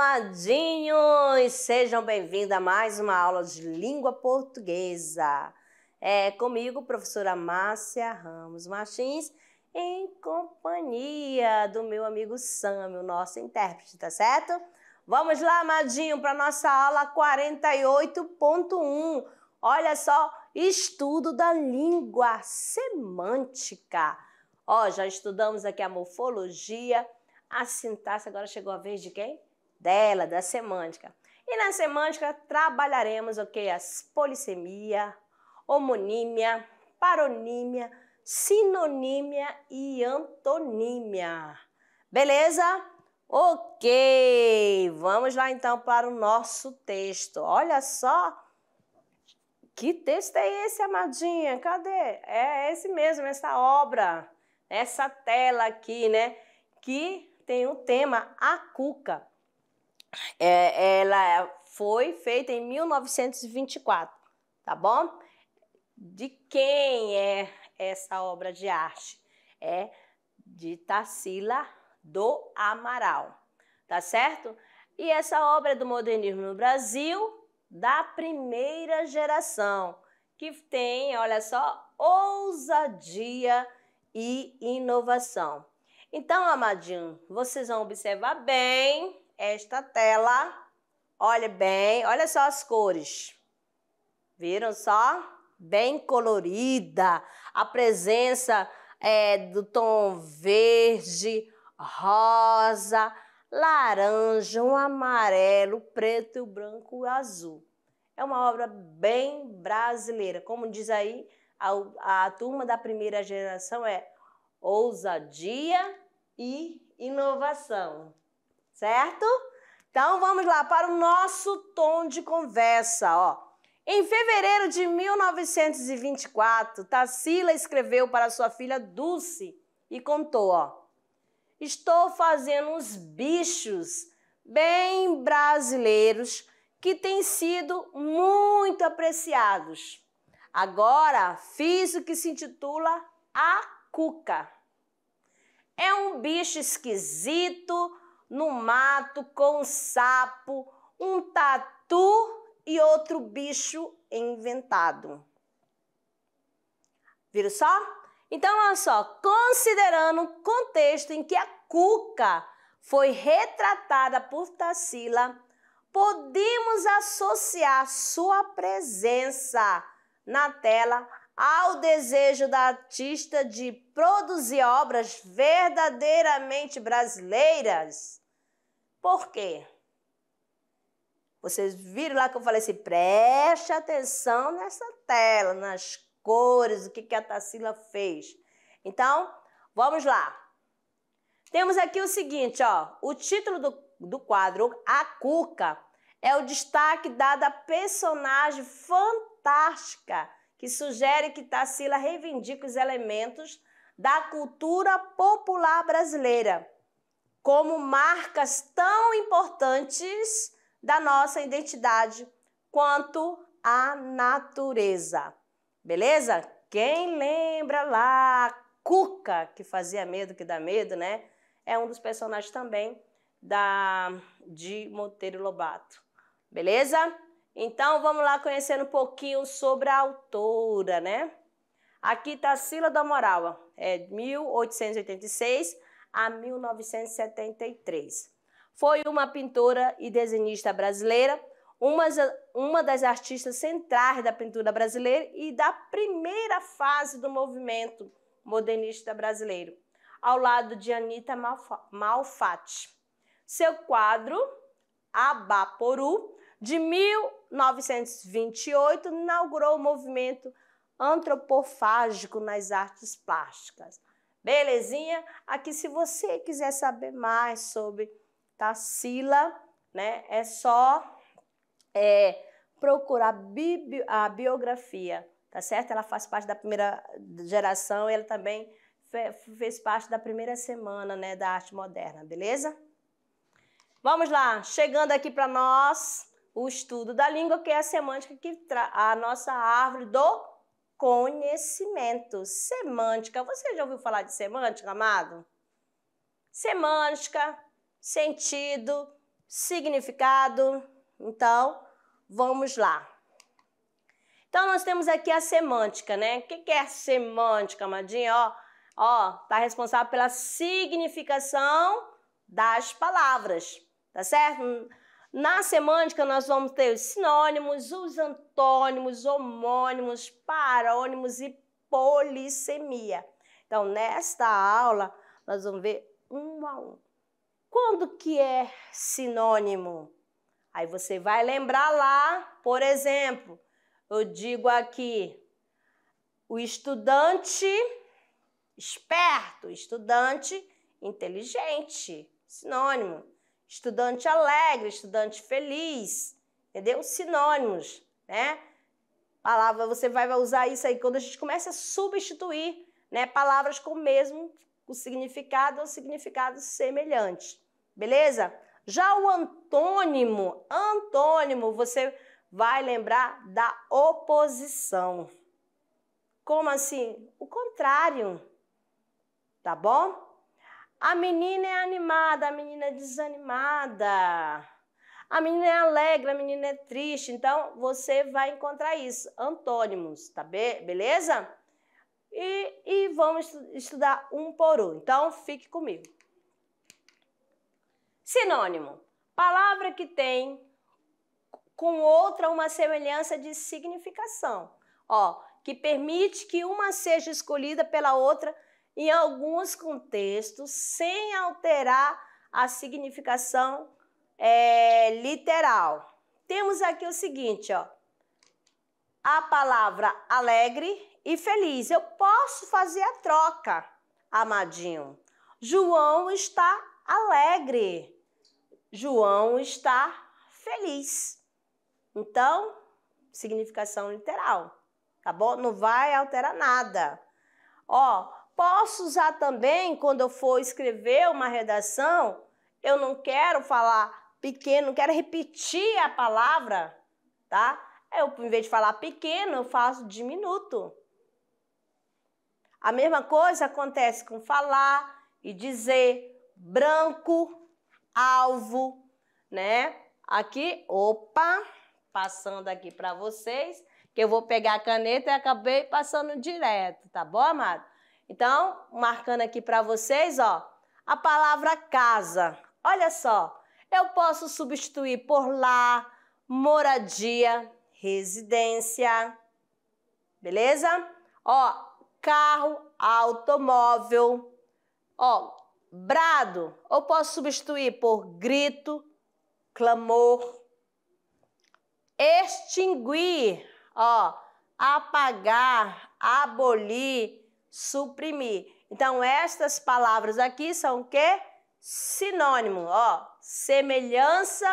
amadinhos! Sejam bem-vindos a mais uma aula de língua portuguesa. É comigo, professora Márcia Ramos Martins, em companhia do meu amigo Sam, o nosso intérprete, tá certo? Vamos lá, amadinho, para nossa aula 48.1. Olha só, estudo da língua semântica. Ó, já estudamos aqui a morfologia, a sintaxe, agora chegou a vez de quem? dela, da semântica. E na semântica trabalharemos o okay, que? As polissemia, homonímia, paronímia, sinonímia e antonímia. Beleza? Ok, vamos lá então para o nosso texto. Olha só, que texto é esse, amadinha? Cadê? É esse mesmo, essa obra, essa tela aqui, né? Que tem o tema A Cuca. É, ela foi feita em 1924, tá bom? De quem é essa obra de arte? É de Tarsila do Amaral, tá certo? E essa obra é do modernismo no Brasil, da primeira geração, que tem, olha só, ousadia e inovação. Então, amadinho, vocês vão observar bem esta tela. Olha bem, olha só as cores. Viram só? Bem colorida. A presença é, do tom verde, rosa, laranja, um amarelo, preto, branco e azul. É uma obra bem brasileira. Como diz aí a, a turma da primeira geração, é ousadia e inovação certo? Então vamos lá para o nosso tom de conversa, ó. Em fevereiro de 1924, Tassila escreveu para sua filha Dulce e contou, ó: Estou fazendo uns bichos bem brasileiros que têm sido muito apreciados. Agora fiz o que se intitula a cuca. É um bicho esquisito, no mato com um sapo, um tatu e outro bicho inventado. Viram só? Então, olha só, considerando o contexto em que a Cuca foi retratada por Tassila, podemos associar sua presença na tela ao desejo da artista de produzir obras verdadeiramente brasileiras. Por quê? Vocês viram lá que eu falei assim, preste atenção nessa tela, nas cores, o que, que a Tassila fez. Então, vamos lá. Temos aqui o seguinte, ó, o título do, do quadro, A Cuca, é o destaque dado à personagem fantástica que sugere que Tassila reivindica os elementos da cultura popular brasileira como marcas tão importantes da nossa identidade quanto a natureza. Beleza? Quem lembra lá Cuca, que fazia medo que dá medo, né? É um dos personagens também da de Monteiro Lobato. Beleza? Então vamos lá conhecendo um pouquinho sobre a autora, né? Aqui tá Sila da Moral, é 1886 a 1973. Foi uma pintora e desenhista brasileira, uma, uma das artistas centrais da pintura brasileira e da primeira fase do movimento modernista brasileiro, ao lado de Anita Malfatti. Seu quadro, Abaporu, de 1928, inaugurou o movimento antropofágico nas artes plásticas. Belezinha? Aqui, se você quiser saber mais sobre Tarsila, né, é só é, procurar bi a biografia, tá certo? Ela faz parte da primeira geração e ela também fe fez parte da primeira semana né, da arte moderna, beleza? Vamos lá, chegando aqui para nós o estudo da língua, que é a semântica que a nossa árvore do conhecimento. Semântica. Você já ouviu falar de semântica, amado? Semântica, sentido, significado. Então, vamos lá. Então, nós temos aqui a semântica, né? O que é semântica, amadinha? Ó, ó, tá responsável pela significação das palavras, tá certo? Na semântica, nós vamos ter os sinônimos, os antônimos, homônimos, parônimos e polissemia. Então, nesta aula, nós vamos ver um a um. Quando que é sinônimo? Aí você vai lembrar lá, por exemplo, eu digo aqui, o estudante esperto, estudante inteligente, sinônimo estudante alegre, estudante feliz, entendeu? Sinônimos, né? Palavra, você vai usar isso aí quando a gente começa a substituir né, palavras com o mesmo o significado ou significado semelhante, beleza? Já o antônimo, antônimo, você vai lembrar da oposição. Como assim? O contrário, tá bom? A menina é animada, a menina é desanimada. A menina é alegre, a menina é triste. Então, você vai encontrar isso. Antônimos, tá be beleza? E, e vamos estudar um por um. Então, fique comigo. Sinônimo. Palavra que tem com outra uma semelhança de significação. Ó, que permite que uma seja escolhida pela outra em alguns contextos, sem alterar a significação é, literal. Temos aqui o seguinte, ó, a palavra alegre e feliz. Eu posso fazer a troca, amadinho. João está alegre. João está feliz. Então, significação literal, tá bom? Não vai alterar nada. Ó, Posso usar também quando eu for escrever uma redação? Eu não quero falar pequeno, não quero repetir a palavra, tá? Eu, em vez de falar pequeno, eu faço diminuto. A mesma coisa acontece com falar e dizer branco, alvo, né? Aqui, opa, passando aqui para vocês, que eu vou pegar a caneta e acabei passando direto, tá bom, amado? Então, marcando aqui para vocês, ó, a palavra casa. Olha só, eu posso substituir por lá, moradia, residência. Beleza? Ó, carro, automóvel. Ó, brado, eu posso substituir por grito, clamor. Extinguir, ó, apagar, abolir, suprimir. Então, estas palavras aqui são o quê? Sinônimo, ó, semelhança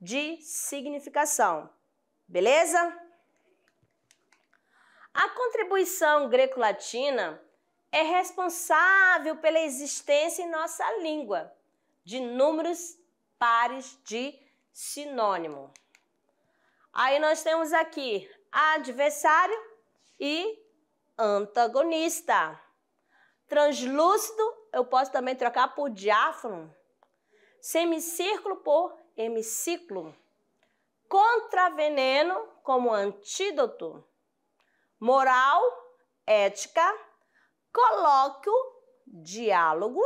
de significação. Beleza? A contribuição greco-latina é responsável pela existência em nossa língua de números pares de sinônimo. Aí nós temos aqui adversário e antagonista. Translúcido, eu posso também trocar por diáfano. Semicírculo por hemiciclo. Contraveneno, como antídoto. Moral, ética. Colóquio, diálogo.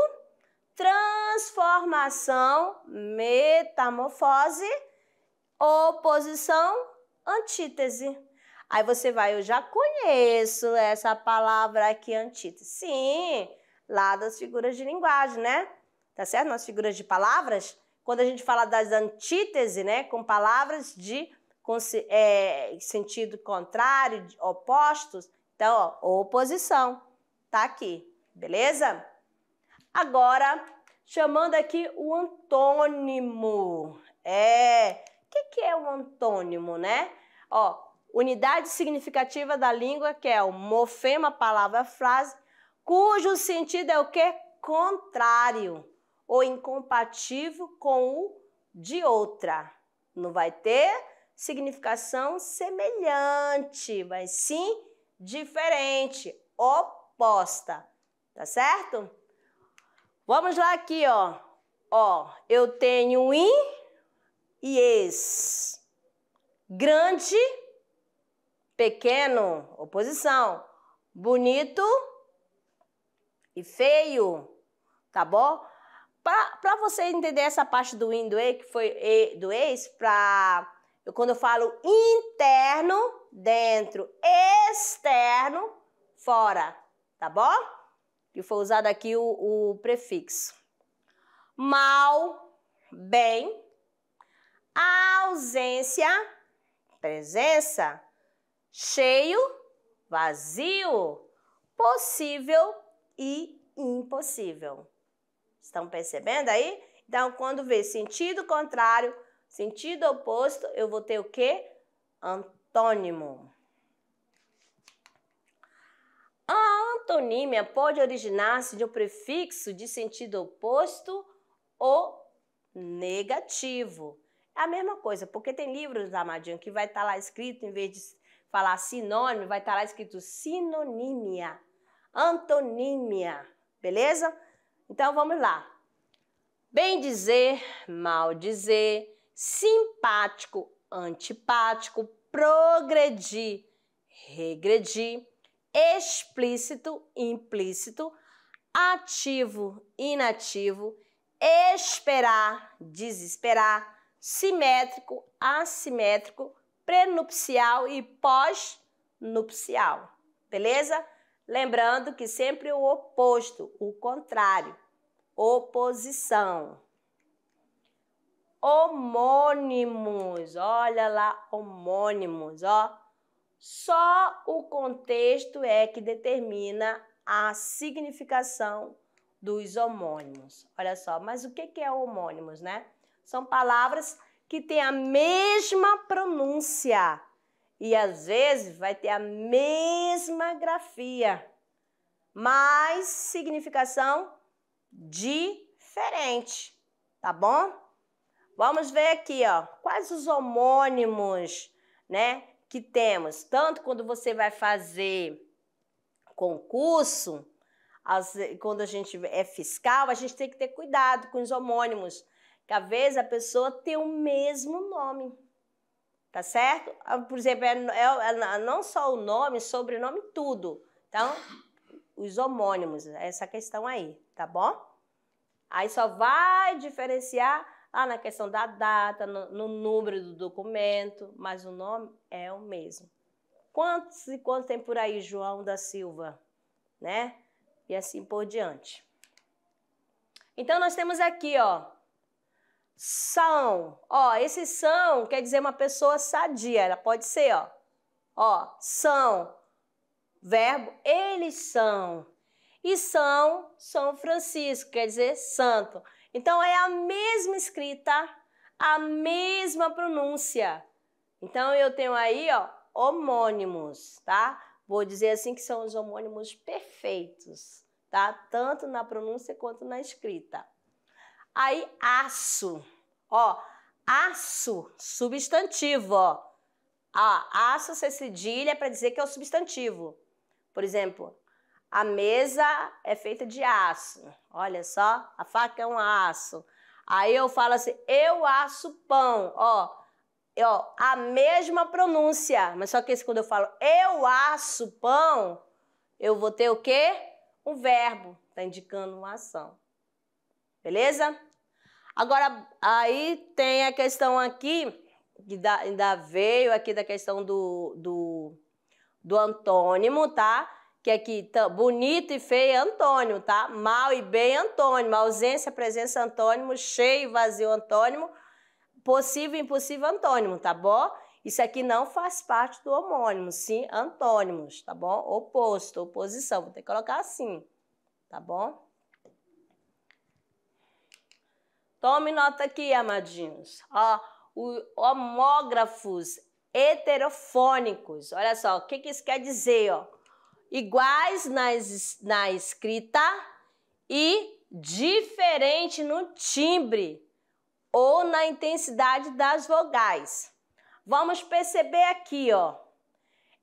Transformação, metamorfose. Oposição, antítese. Aí você vai, eu já conheço essa palavra aqui, antítese. Sim, lá das figuras de linguagem, né? Tá certo? Nas figuras de palavras, quando a gente fala das antíteses, né? Com palavras de com, é, sentido contrário, opostos. Então, ó, oposição. Tá aqui, beleza? Agora, chamando aqui o antônimo. É, o que, que é o antônimo, né? Ó, unidade significativa da língua, que é o morfema, palavra, frase, cujo sentido é o que? Contrário ou incompatível com o de outra. Não vai ter significação semelhante, mas sim diferente, oposta. Tá certo? Vamos lá aqui, ó. Ó, eu tenho in e ex. Grande Pequeno, oposição. Bonito e feio, tá bom? Para você entender essa parte do in do e, que foi e, do ex, pra, eu, quando eu falo interno, dentro, externo, fora, tá bom? Que foi usado aqui o, o prefixo. Mal, bem, ausência, presença, cheio, vazio, possível e impossível. Estão percebendo aí? Então, quando vê sentido contrário, sentido oposto, eu vou ter o quê? Antônimo. A antonímia pode originar-se de um prefixo de sentido oposto ou negativo. É a mesma coisa, porque tem livros, Amadinho, que vai estar tá lá escrito, em vez de falar sinônimo, vai estar tá lá escrito sinonímia, antonímia, beleza? Então vamos lá. Bem dizer, mal dizer, simpático, antipático, progredir, regredir, explícito, implícito, ativo, inativo, esperar, desesperar, simétrico, assimétrico, prenupcial e pós-nupcial, beleza? Lembrando que sempre o oposto, o contrário, oposição. Homônimos, olha lá, homônimos, ó. Só o contexto é que determina a significação dos homônimos. Olha só, mas o que é homônimos, né? São palavras que tem a mesma pronúncia e às vezes vai ter a mesma grafia, mas significação diferente, tá bom? Vamos ver aqui, ó, quais os homônimos, né, que temos. Tanto quando você vai fazer concurso, as, quando a gente é fiscal, a gente tem que ter cuidado com os homônimos que às vezes a pessoa tem o mesmo nome, tá certo? Ah, por exemplo, é, é, é não só o nome, sobrenome, tudo. Então, os homônimos, é essa questão aí, tá bom? Aí só vai diferenciar lá ah, na questão da data, no, no número do documento, mas o nome é o mesmo. Quantos e quantos tem por aí, João da Silva, né? E assim por diante. Então, nós temos aqui, ó, são. Ó, esse são quer dizer uma pessoa sadia, ela pode ser, ó. Ó, são. Verbo, eles são. E são, São Francisco, quer dizer santo. Então é a mesma escrita, a mesma pronúncia. Então eu tenho aí, ó, homônimos, tá? Vou dizer assim que são os homônimos perfeitos, tá? Tanto na pronúncia quanto na escrita. Aí, aço. Ó, aço, substantivo, ó. Ah, aço, você cedilha é para dizer que é o substantivo. Por exemplo, a mesa é feita de aço. Olha só, a faca é um aço. Aí eu falo assim, eu aço pão. Ó, ó a mesma pronúncia, mas só que quando eu falo eu aço pão, eu vou ter o quê? Um verbo, tá indicando uma ação. Beleza? Agora, aí tem a questão aqui, que da, ainda veio aqui da questão do, do, do antônimo, tá? Que aqui, é tá, bonito e feio é antônimo, tá? Mal e bem é antônimo, ausência, presença antônimo, cheio e vazio antônimo, possível e impossível antônimo, tá bom? Isso aqui não faz parte do homônimo, sim antônimos, tá bom? Oposto, oposição, vou ter que colocar assim, tá bom? Tome nota aqui, amadinhos. Ó, homógrafos heterofônicos. Olha só, o que, que isso quer dizer? Ó? Iguais na na escrita e diferente no timbre ou na intensidade das vogais. Vamos perceber aqui, ó.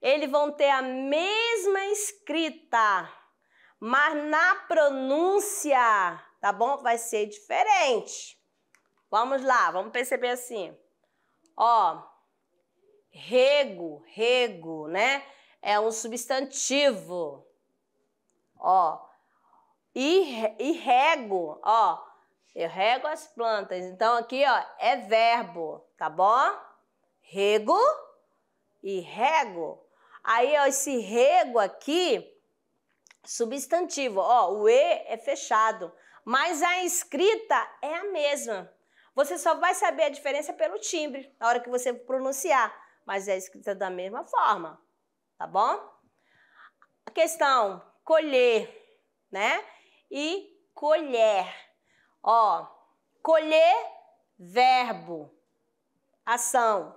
Eles vão ter a mesma escrita, mas na pronúncia tá bom? Vai ser diferente. Vamos lá, vamos perceber assim. Ó, rego, rego, né? É um substantivo. Ó, e, e rego, ó. Eu rego as plantas. Então aqui, ó, é verbo, tá bom? Rego e rego. Aí, ó, esse rego aqui, substantivo, ó, o E é fechado mas a escrita é a mesma. Você só vai saber a diferença pelo timbre, na hora que você pronunciar, mas é escrita da mesma forma, tá bom? A questão colher, né? E colher. Ó, colher, verbo, ação.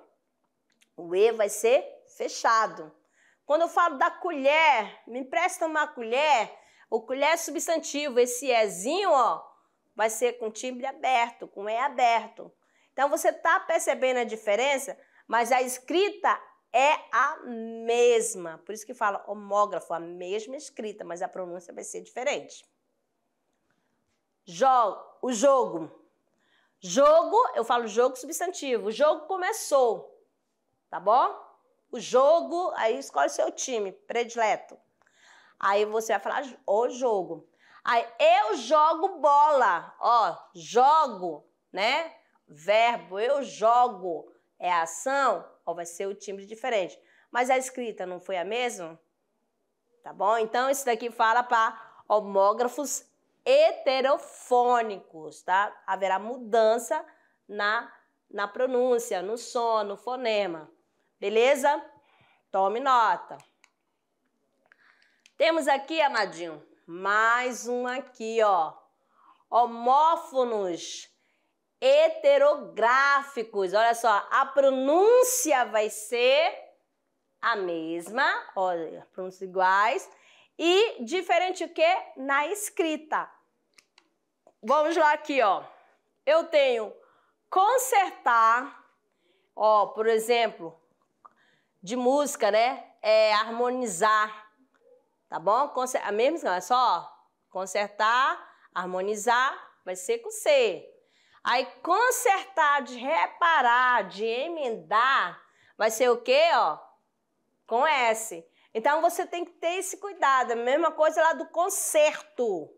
O E vai ser fechado. Quando eu falo da colher, me empresta uma colher, o colher é substantivo, esse ezinho, ó, vai ser com timbre aberto, com E aberto. Então você tá percebendo a diferença, mas a escrita é a mesma. Por isso que fala homógrafo, a mesma escrita, mas a pronúncia vai ser diferente. o jogo. Jogo, eu falo jogo substantivo. O jogo começou, tá bom? O jogo, aí escolhe seu time predileto. Aí você vai falar o jogo. Aí eu jogo bola, ó, jogo, né? Verbo, eu jogo. É a ação, ó, vai ser o timbre diferente. Mas a escrita não foi a mesma? Tá bom? Então, isso daqui fala para homógrafos heterofônicos, tá? Haverá mudança na, na pronúncia, no som, no fonema. Beleza? Tome nota. Temos aqui, amadinho, mais um aqui, ó. Homófonos heterográficos. Olha só, a pronúncia vai ser a mesma, olha, pronúncias iguais. E diferente o que? Na escrita. Vamos lá aqui, ó. Eu tenho consertar, ó, por exemplo, de música, né? É harmonizar tá bom? A mesma é só consertar, harmonizar, vai ser com C. Aí consertar, de reparar, de emendar, vai ser o quê, ó? Com S. Então você tem que ter esse cuidado. A mesma coisa lá do concerto.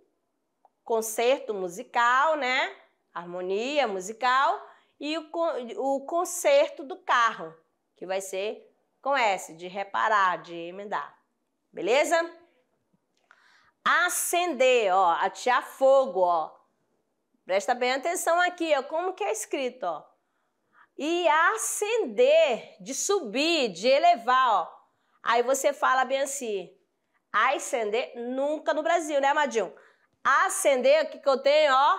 Concerto musical, né? Harmonia musical. E o, o concerto do carro, que vai ser com S, de reparar, de emendar. Beleza? acender, ó, atear fogo, ó. Presta bem atenção aqui, ó, como que é escrito, ó. E acender, de subir, de elevar, ó. Aí você fala bem assim, acender nunca no Brasil, né, Madinho? Acender, o que que eu tenho, ó?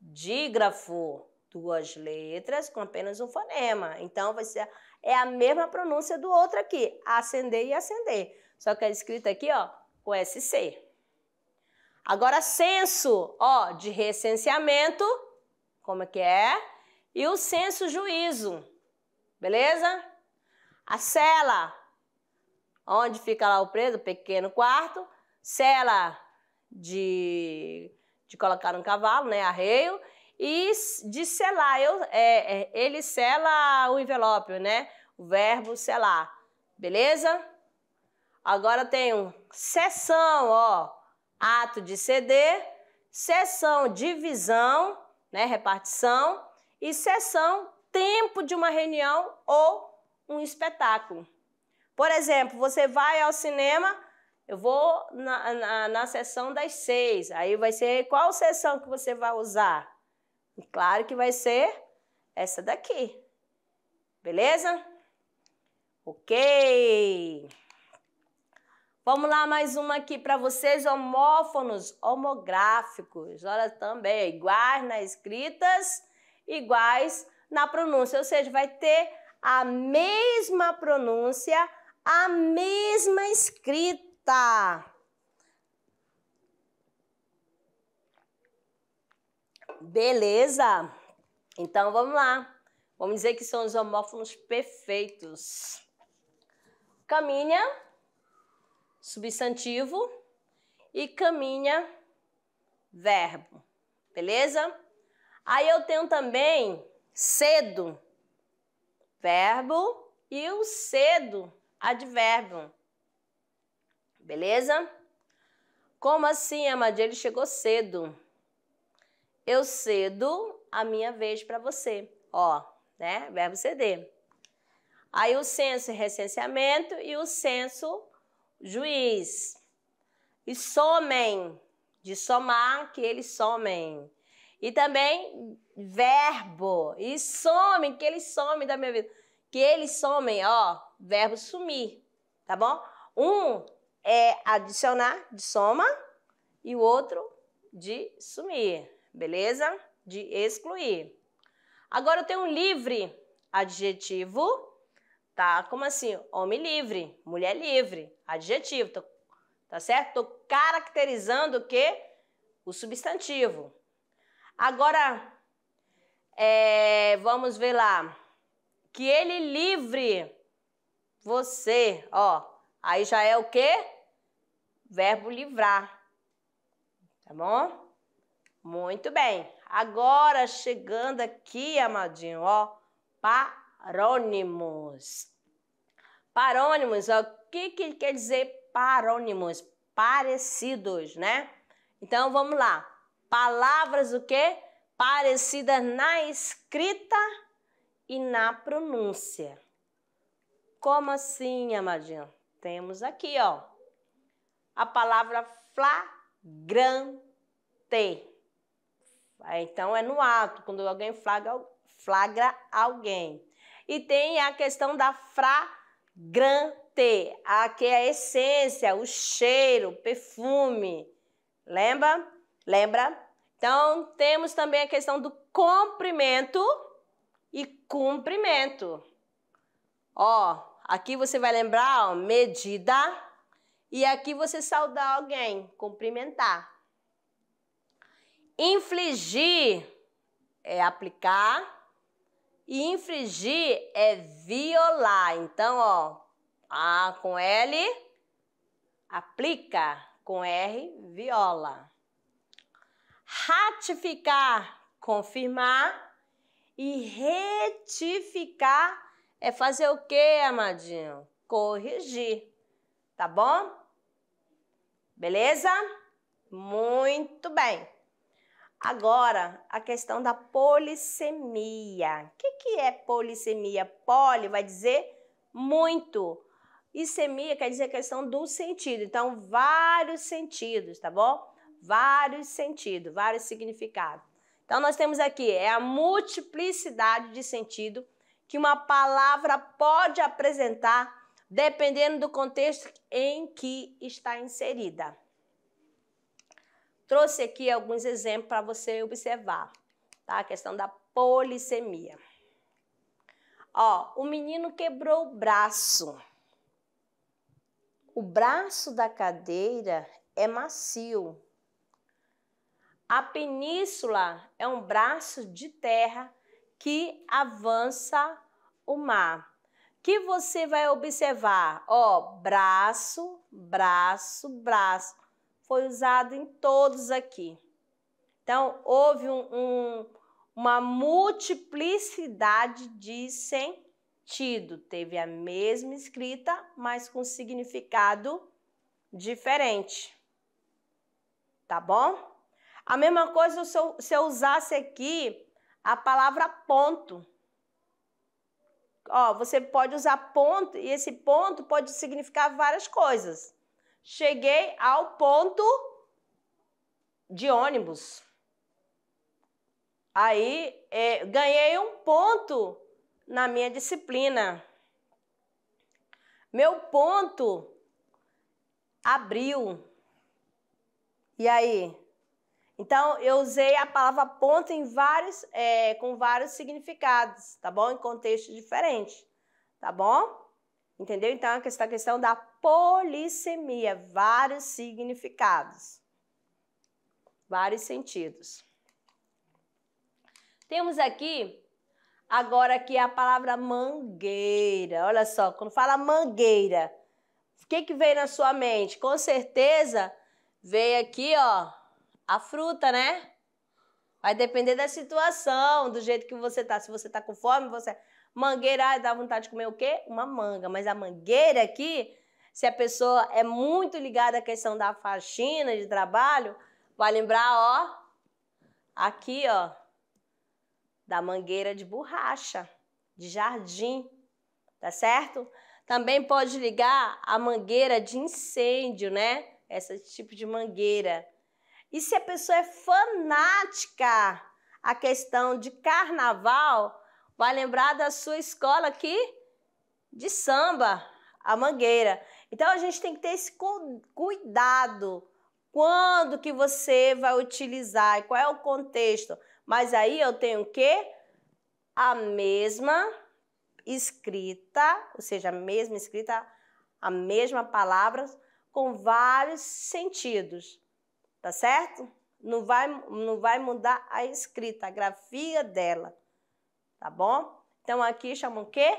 Dígrafo, duas letras com apenas um fonema. Então vai ser é a mesma pronúncia do outro aqui, acender e acender. Só que é escrito aqui, ó, com SC. Agora, censo, ó, de recenseamento, como é que é? E o censo juízo, beleza? A cela, onde fica lá o preso, pequeno quarto, cela de, de colocar um cavalo, né, arreio, e de selar, eu, é, é, ele sela o envelope, né, o verbo selar, beleza? Agora tem um sessão, ó, ato de ceder, sessão divisão, né, repartição, e sessão tempo de uma reunião ou um espetáculo. Por exemplo, você vai ao cinema, eu vou na, na, na sessão das seis, aí vai ser qual sessão que você vai usar? E claro que vai ser essa daqui, beleza? Ok! Vamos lá, mais uma aqui para vocês, homófonos, homográficos. Olha também, iguais nas escritas, iguais na pronúncia. Ou seja, vai ter a mesma pronúncia, a mesma escrita. Beleza? Então vamos lá. Vamos dizer que são os homófonos perfeitos. Caminha substantivo e caminha, verbo. Beleza? Aí eu tenho também cedo, verbo e o cedo, advérbio. Beleza? Como assim, Amadi? Ele chegou cedo. Eu cedo a minha vez para você. Ó, né? Verbo ceder. Aí o senso e é recenseamento e o senso juiz. E somem, de somar, que eles somem. E também verbo, e somem, que eles somem da minha vida. Que eles somem, ó, verbo sumir, tá bom? Um é adicionar, de soma, e o outro de sumir, beleza? De excluir. Agora eu tenho um livre, adjetivo, Tá como assim? Homem livre, mulher livre, adjetivo, tô, tá certo? Tô caracterizando o quê? O substantivo. Agora, é, vamos ver lá. Que ele livre você, ó. Aí já é o quê? Verbo livrar. Tá bom? Muito bem. Agora, chegando aqui, amadinho, ó. Para parônimos. Parônimos, ó, o que, que quer dizer parônimos? Parecidos, né? Então vamos lá. Palavras o quê? Parecidas na escrita e na pronúncia. Como assim, amadinha? Temos aqui, ó, a palavra flagrante. É, então é no ato, quando alguém flagra, flagra alguém. E tem a questão da fragrante, a que é a essência, o cheiro, perfume. Lembra? Lembra? Então, temos também a questão do comprimento e cumprimento. Ó, aqui você vai lembrar, ó, medida. E aqui você saudar alguém, cumprimentar. Infligir é aplicar e infringir é violar. Então, ó, A com L, aplica. Com R, viola. Ratificar, confirmar. E retificar é fazer o quê, amadinho? Corrigir. Tá bom? Beleza? Muito bem. Agora, a questão da polissemia. O que, que é polissemia? Poli vai dizer muito. E semia quer dizer questão do sentido. Então, vários sentidos, tá bom? Vários sentidos, vários significados. Então, nós temos aqui é a multiplicidade de sentido que uma palavra pode apresentar dependendo do contexto em que está inserida. Trouxe aqui alguns exemplos para você observar, tá? A questão da polissemia. Ó, o menino quebrou o braço. O braço da cadeira é macio. A península é um braço de terra que avança o mar. Que você vai observar, ó, braço, braço, braço foi usado em todos aqui. Então, houve um, um, uma multiplicidade de sentido. Teve a mesma escrita, mas com significado diferente. Tá bom? A mesma coisa se eu, se eu usasse aqui a palavra ponto. Ó, você pode usar ponto e esse ponto pode significar várias coisas. Cheguei ao ponto de ônibus. Aí é, ganhei um ponto na minha disciplina. Meu ponto abriu. E aí? Então, eu usei a palavra ponto em vários, é, com vários significados, tá bom? Em contextos diferentes, tá bom? Entendeu? Então, é essa questão da polissemia, vários significados, vários sentidos. Temos aqui, agora aqui a palavra mangueira. Olha só, quando fala mangueira, o que, que vem na sua mente? Com certeza veio aqui, ó, a fruta, né? Vai depender da situação, do jeito que você tá. Se você tá com fome, você Mangueira, dá vontade de comer o quê? Uma manga. Mas a mangueira aqui, se a pessoa é muito ligada à questão da faxina, de trabalho, vai lembrar, ó, aqui, ó, da mangueira de borracha, de jardim, tá certo? Também pode ligar a mangueira de incêndio, né? Esse tipo de mangueira. E se a pessoa é fanática a questão de carnaval, vai lembrar da sua escola aqui de samba, a Mangueira. Então a gente tem que ter esse cuidado quando que você vai utilizar e qual é o contexto. Mas aí eu tenho o quê? A mesma escrita, ou seja, a mesma escrita, a mesma palavra com vários sentidos. Tá certo? Não vai, não vai mudar a escrita, a grafia dela tá bom? Então aqui chamam o quê?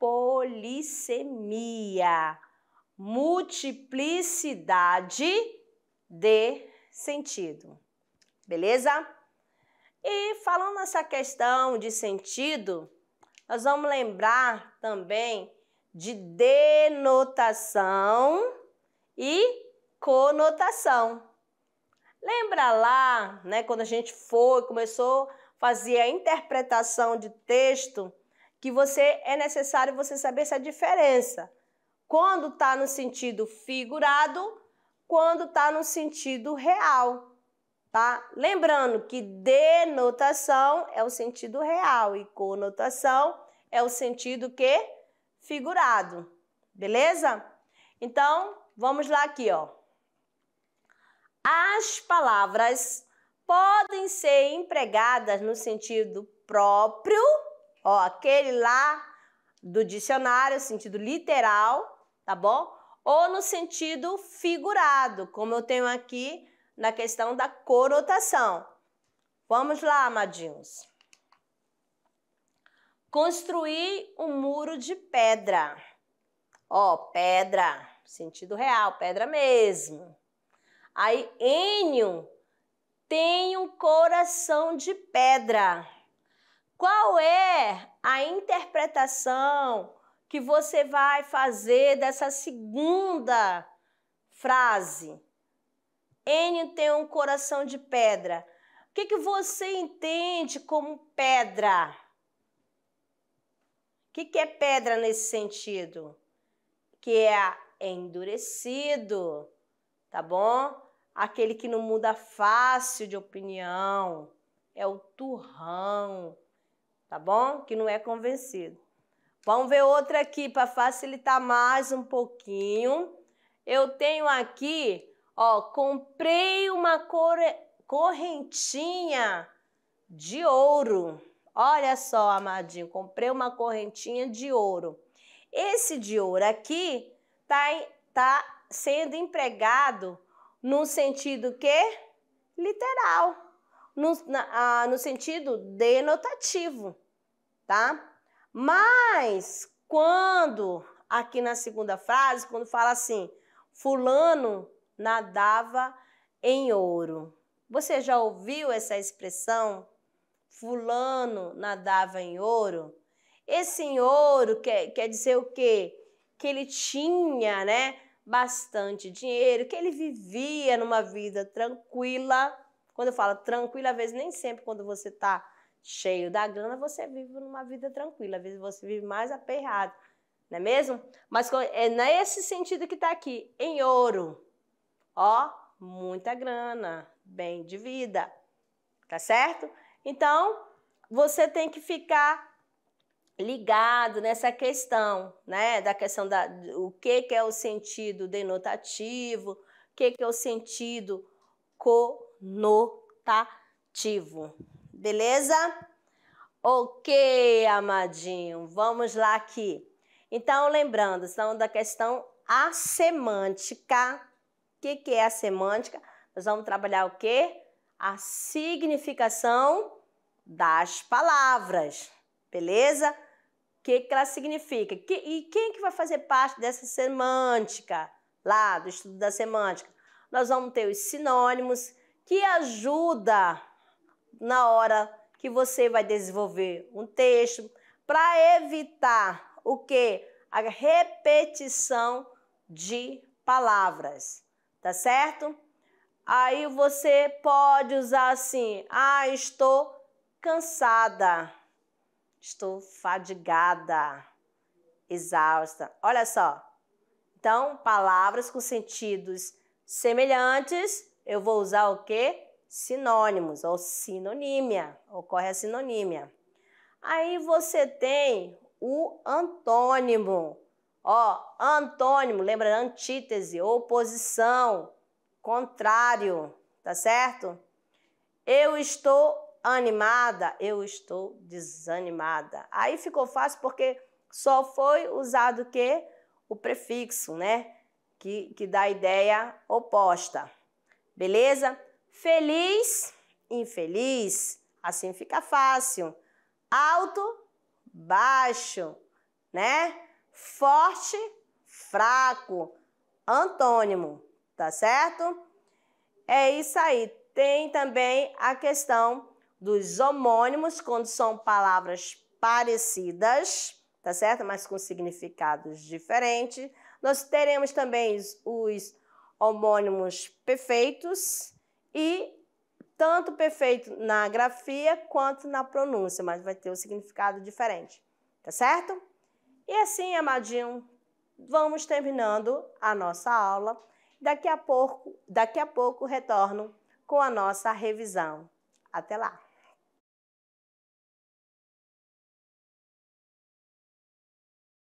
Polissemia. Multiplicidade de sentido. Beleza? E falando nessa questão de sentido, nós vamos lembrar também de denotação e conotação. Lembra lá, né, quando a gente foi, começou fazer a interpretação de texto, que você é necessário você saber essa diferença. Quando está no sentido figurado, quando está no sentido real, tá? Lembrando que denotação é o sentido real e conotação é o sentido que figurado, beleza? Então, vamos lá aqui, ó. As palavras podem ser empregadas no sentido próprio, ó, aquele lá do dicionário, sentido literal, tá bom? Ou no sentido figurado, como eu tenho aqui na questão da conotação. Vamos lá, amadinhos. Construir um muro de pedra. Ó, pedra, sentido real, pedra mesmo. Aí, Enio tem um coração de pedra. Qual é a interpretação que você vai fazer dessa segunda frase? Enio tem um coração de pedra. O que, que você entende como pedra? O que, que é pedra nesse sentido? Que é, é endurecido, tá bom? aquele que não muda fácil de opinião, é o turrão, tá bom? Que não é convencido. Vamos ver outra aqui para facilitar mais um pouquinho. Eu tenho aqui, ó, comprei uma correntinha de ouro. Olha só, amadinho, comprei uma correntinha de ouro. Esse de ouro aqui tá, tá sendo empregado no sentido que literal, no, na, no sentido denotativo, tá? Mas quando aqui na segunda frase, quando fala assim, fulano nadava em ouro. Você já ouviu essa expressão? Fulano nadava em ouro? Esse em ouro quer, quer dizer o quê? Que ele tinha, né? bastante dinheiro, que ele vivia numa vida tranquila. Quando eu falo tranquila, às vezes nem sempre quando você está cheio da grana, você vive numa vida tranquila, às vezes você vive mais aperrado, não é mesmo? Mas é nesse sentido que está aqui, em ouro. Ó, muita grana, bem de vida, tá certo? Então, você tem que ficar ligado nessa questão, né, da questão da o que que é o sentido denotativo, o que que é o sentido conotativo. Beleza? OK, amadinho. Vamos lá aqui. Então, lembrando, estamos da questão a semântica. O que, que é a semântica? Nós vamos trabalhar o quê? A significação das palavras, beleza? que, que ela significa que, e quem que vai fazer parte dessa semântica lá do estudo da semântica. Nós vamos ter os sinônimos que ajuda na hora que você vai desenvolver um texto para evitar o que a repetição de palavras, tá certo? Aí você pode usar assim: "Ah, estou cansada". Estou fadigada, exausta. Olha só. Então, palavras com sentidos semelhantes, eu vou usar o quê? Sinônimos ou sinonímia. Ocorre a sinonímia. Aí você tem o antônimo. Ó, antônimo, lembra antítese, oposição, contrário, tá certo? Eu estou animada, eu estou desanimada. Aí ficou fácil porque só foi usado o que? O prefixo, né? Que, que dá a ideia oposta. Beleza? Feliz, infeliz. Assim fica fácil. Alto, baixo, né? Forte, fraco. Antônimo, tá certo? É isso aí. Tem também a questão dos homônimos, quando são palavras parecidas, tá certo? Mas com significados diferentes. Nós teremos também os homônimos perfeitos e tanto perfeito na grafia quanto na pronúncia, mas vai ter um significado diferente, tá certo? E assim, amadinho, vamos terminando a nossa aula. Daqui a pouco, daqui a pouco retorno com a nossa revisão. Até lá!